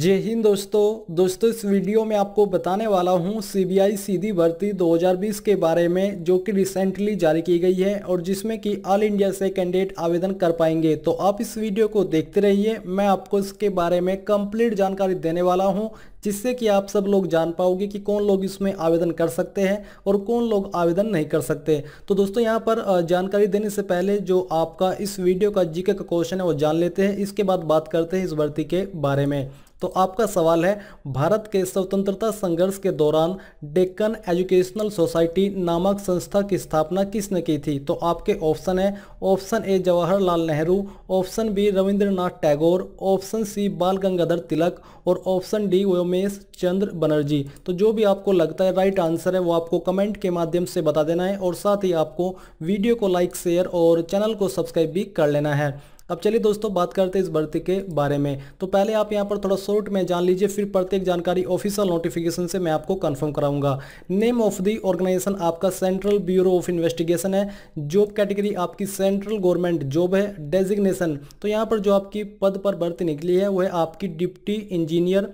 जय हिंद दोस्तों दोस्तों इस वीडियो में आपको बताने वाला हूं सीबीआई सीधी भर्ती 2020 के बारे में जो कि रिसेंटली जारी की गई है और जिसमें कि ऑल इंडिया से कैंडिडेट आवेदन कर पाएंगे तो आप इस वीडियो को देखते रहिए मैं आपको इसके बारे में कंप्लीट जानकारी देने वाला हूं जिससे कि आप सब लोग जान पाओगे कि कौन लोग इसमें आवेदन कर सकते हैं और कौन लोग आवेदन नहीं कर सकते तो दोस्तों यहाँ पर जानकारी देने से पहले जो आपका इस वीडियो का जीके का क्वेश्चन है वो जान लेते हैं इसके बाद बात करते हैं इस भर्ती के बारे में तो आपका सवाल है भारत के स्वतंत्रता संघर्ष के दौरान डेक्कन एजुकेशनल सोसाइटी नामक संस्था की स्थापना किसने की थी तो आपके ऑप्शन है option A Jawaharlal Nehru option B Rabindranath Tagore option C Bal Gangadhar Tilak और ऑप्शन डी व्योम उमेश चंद्र बनर्जी तो जो भी आपको लगता है राइट आंसर है वो आपको कमेंट के माध्यम से बता देना है और साथ ही आपको वीडियो को लाइक शेयर और चैनल को सब्सक्राइब भी कर लेना है अब चलिए दोस्तों बात करते हैं इस भर्ती के बारे में तो पहले आप यहाँ पर थोड़ा शॉर्ट में जान लीजिए फिर प्रत्येक जानकारी ऑफिशियल नोटिफिकेशन से मैं आपको कन्फर्म कराऊंगा नेम ऑफ दी ऑर्गेनाइजेशन आपका सेंट्रल ब्यूरो ऑफ इन्वेस्टिगेशन है जॉब कैटेगरी आपकी सेंट्रल गवर्नमेंट जॉब है डेजिग्नेशन तो यहाँ पर जो आपकी पद पर भर्ती निकली है वह आपकी डिप्टी इंजीनियर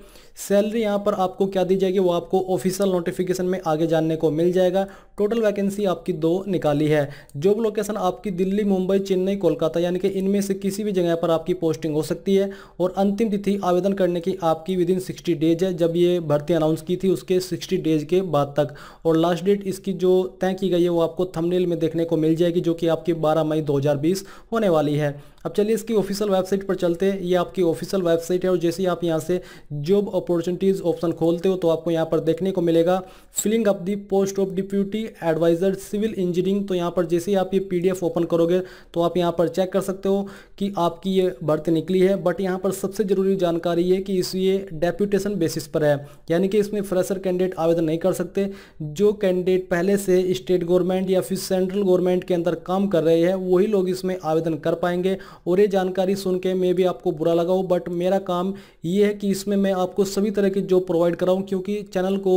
सैलरी यहाँ पर आपको क्या दी जाएगी वो आपको ऑफिशियल नोटिफिकेशन में आगे जानने को मिल जाएगा टोटल वैकेंसी आपकी दो निकाली है जॉब लोकेशन आपकी दिल्ली मुंबई चेन्नई कोलकाता यानी कि इनमें से किसी भी जगह पर आपकी पोस्टिंग हो सकती है और अंतिम तिथि आवेदन करने की आपकी विद इन सिक्सटी डेज है जब ये भर्ती अनाउंस की थी उसके सिक्सटी डेज के बाद तक और लास्ट डेट इसकी जो तय की गई है वो आपको थमनेल में देखने को मिल जाएगी जो कि आपकी बारह मई दो होने वाली है अब चलिए इसकी ऑफिशियल वेबसाइट पर चलते हैं ये आपकी ऑफिशियल वेबसाइट है और जैसे ही आप यहाँ से जॉब अपॉर्चुनिटीज़ ऑप्शन खोलते हो तो आपको यहाँ पर देखने को मिलेगा filling up the post of deputy adviser civil engineering तो यहाँ पर जैसे ही आप ये पीडीएफ ओपन करोगे तो आप यहाँ पर चेक कर सकते हो कि आपकी ये भर्ती निकली है बट यहाँ पर सबसे ज़रूरी जानकारी ये कि इस ये डेप्यूटेशन बेसिस पर है यानी कि इसमें फ्रेशर कैंडिडेट आवेदन नहीं कर सकते जो कैंडिडेट पहले से स्टेट गवर्नमेंट या फिर सेंट्रल गवर्नमेंट के अंदर काम कर रहे हैं वही लोग इसमें आवेदन कर पाएंगे और ये जानकारी सुन के मे भी आपको बुरा लगा हो बट मेरा काम ये है कि इसमें मैं आपको सभी तरह की जॉब प्रोवाइड कराऊँ क्योंकि चैनल को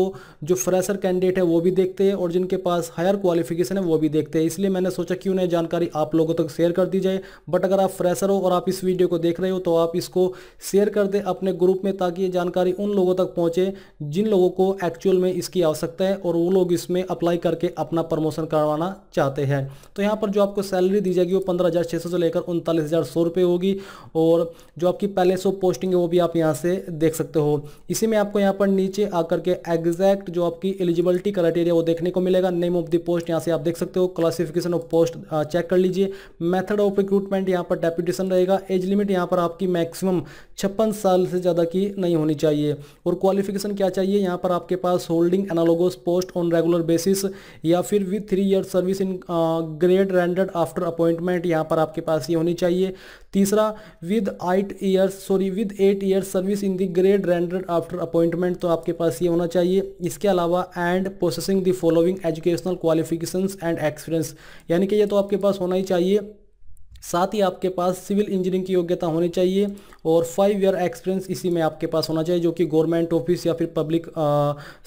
जो फ्रेशर कैंडिडेट है वो भी देखते हैं और जिनके पास हायर क्वालिफिकेशन है वो भी देखते हैं इसलिए मैंने सोचा क्यों नहीं जानकारी आप लोगों तक शेयर कर दी जाए बट अगर आप प्रोफेसर हो और आप इस वीडियो को देख रहे हो तो आप इसको शेयर कर दें अपने ग्रुप में ताकि ये जानकारी उन लोगों तक पहुँचे जिन लोगों को एक्चुअल में इसकी आवश्यकता है और वो लोग इसमें अप्लाई करके अपना प्रमोशन करवाना चाहते हैं तो यहाँ पर जो आपको सैलरी दी जाएगी वो पंद्रह से लेकर उनतालीस हज़ार होगी और जो आपकी पहले सो पोस्टिंग है वो भी आप यहाँ से देख सकते हो इसी में आपको यहाँ पर नीचे आकर के एग्जैक्ट जो आपकी एलिजिबिलिटी क्राइटेरिया वो देखने को मिलेगा नेम ऑफ द पोस्ट यहाँ से आप देख सकते हो क्लासिफिकेशन ऑफ पोस्ट चेक कर लीजिए मेथड ऑफ रिक्रूटमेंट यहाँ पर डेप्यू कंपटीशन रहेगा एज लिमिट यहाँ पर आपकी मैक्सिमम छप्पन साल से ज़्यादा की नहीं होनी चाहिए और क्वालिफिकेशन क्या चाहिए यहाँ पर आपके पास holding analogous post on regular basis या फिर with three year service in grade rendered after appointment यहाँ पर आपके पास ये होनी चाहिए तीसरा with eight years sorry with eight years service in the grade rendered after appointment तो आपके पास ये होना चाहिए इसके अलावा and processing the following educational qualifications and experience यानी कि ये तो आपके पास होना ही चाहिए साथ ही आपके पास सिविल इंजीनियरिंग की योग्यता होनी चाहिए और फाइव ईयर एक्सपीरियंस इसी में आपके पास होना चाहिए जो कि गवर्नमेंट ऑफिस या फिर पब्लिक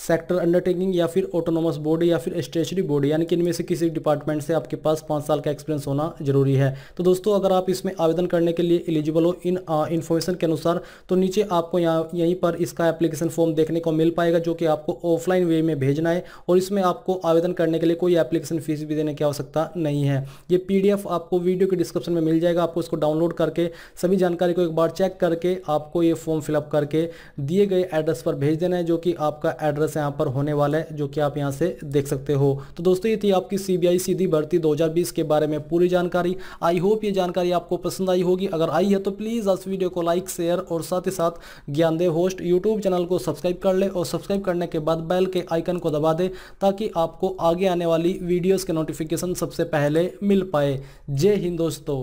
सेक्टर अंडरटेकिंग या फिर ऑटोनोमस बोर्ड या फिर स्टेशनरी बोर्ड यानी कि इनमें से किसी डिपार्टमेंट से आपके पास पाँच साल का एक्सपीरियंस होना जरूरी है तो दोस्तों अगर आप इसमें आवेदन करने के लिए एलिजिबल हो इन इन्फॉर्मेशन के अनुसार तो नीचे आपको यहाँ यहीं पर इसका एप्लीकेशन फॉर्म देखने को मिल पाएगा जो कि आपको ऑफलाइन वे में भेजना है और इसमें आपको आवेदन करने के लिए कोई एप्लीकेशन फीस भी देने की आवश्यकता नहीं है ये पी आपको वीडियो के डिस्क्रिप्शन डिस्क्रिप्शन में मिल जाएगा आपको इसको डाउनलोड करके सभी जानकारी को एक बार चेक करके आपको ये फॉर्म फिलअप करके दिए गए एड्रेस पर भेज देना है जो कि आपका एड्रेस यहाँ पर होने वाला है जो कि आप यहाँ से देख सकते हो तो दोस्तों ये थी आपकी सीबीआई सीधी भर्ती 2020 के बारे में पूरी जानकारी आई होप ये जानकारी आपको पसंद आई होगी अगर आई है तो प्लीज़ इस वीडियो को लाइक शेयर और साथ ही साथ ज्ञानदेव होस्ट यूट्यूब चैनल को सब्सक्राइब कर ले और सब्सक्राइब करने के बाद बैल के आइकन को दबा दे ताकि आपको आगे आने वाली वीडियोज़ के नोटिफिकेशन सबसे पहले मिल पाए जय हिंद दोस्तों